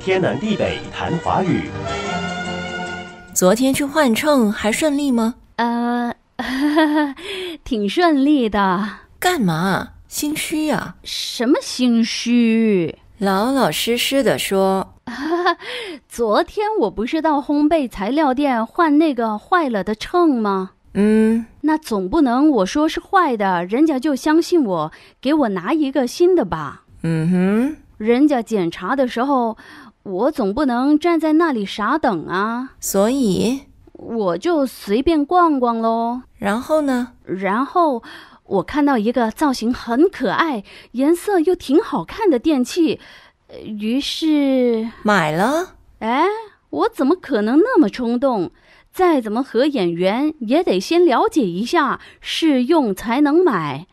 天南地北谈华语。昨天去换秤还顺利吗？呃，挺顺利的。干嘛？心虚呀？什么心虚？老老实实的说，昨天我不是到烘焙材料店换那个坏了的秤吗？嗯。那总不能我说是坏的，人家就相信我，给我拿一个新的吧？嗯哼。人家检查的时候。我总不能站在那里傻等啊，所以我就随便逛逛喽。然后呢？然后我看到一个造型很可爱、颜色又挺好看的电器，于是买了。哎，我怎么可能那么冲动？再怎么合眼缘，也得先了解一下、试用才能买。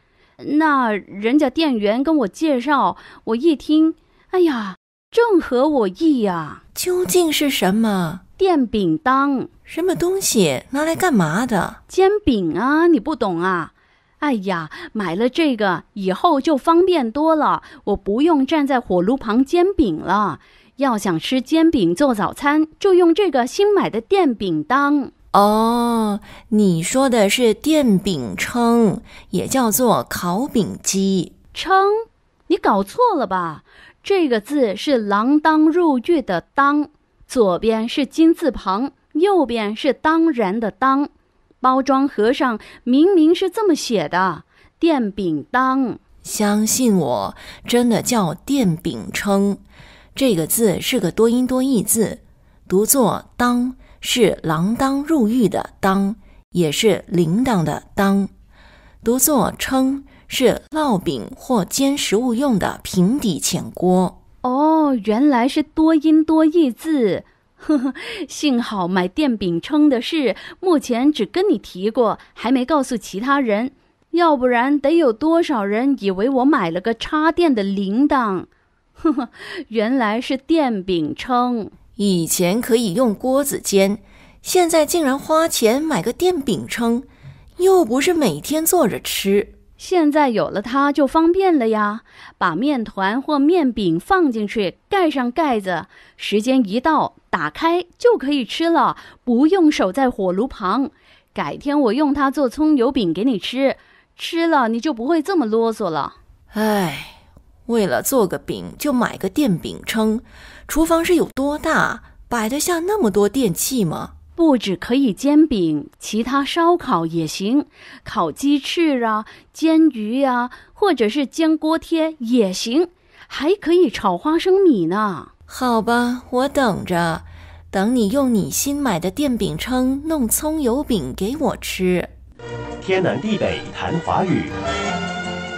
那人家店员跟我介绍，我一听，哎呀！正合我意呀！究竟是什么电饼铛？什么东西拿来干嘛的？煎饼啊，你不懂啊！哎呀，买了这个以后就方便多了，我不用站在火炉旁煎饼了。要想吃煎饼做早餐，就用这个新买的电饼铛。哦，你说的是电饼铛，也叫做烤饼机。铛？你搞错了吧？这个字是锒铛入狱的“铛”，左边是金字旁，右边是当然的“当”。包装盒上明明是这么写的：电饼铛。相信我，真的叫电饼铛。这个字是个多音多义字，读作“当”是锒铛入狱的“铛”，也是铃铛的“铛”；读作“称”。是烙饼或煎食物用的平底浅锅哦，原来是多音多义字。呵呵，幸好买电饼铛的事，目前只跟你提过，还没告诉其他人，要不然得有多少人以为我买了个插电的铃铛？呵呵，原来是电饼铛。以前可以用锅子煎，现在竟然花钱买个电饼铛，又不是每天做着吃。现在有了它就方便了呀！把面团或面饼放进去，盖上盖子，时间一到打开就可以吃了，不用守在火炉旁。改天我用它做葱油饼给你吃，吃了你就不会这么啰嗦了。哎，为了做个饼就买个电饼铛，厨房是有多大，摆得下那么多电器吗？不只可以煎饼，其他烧烤也行，烤鸡翅啊，煎鱼啊，或者是煎锅贴也行，还可以炒花生米呢。好吧，我等着，等你用你新买的电饼铛弄葱油饼给我吃。天南地北谈华语。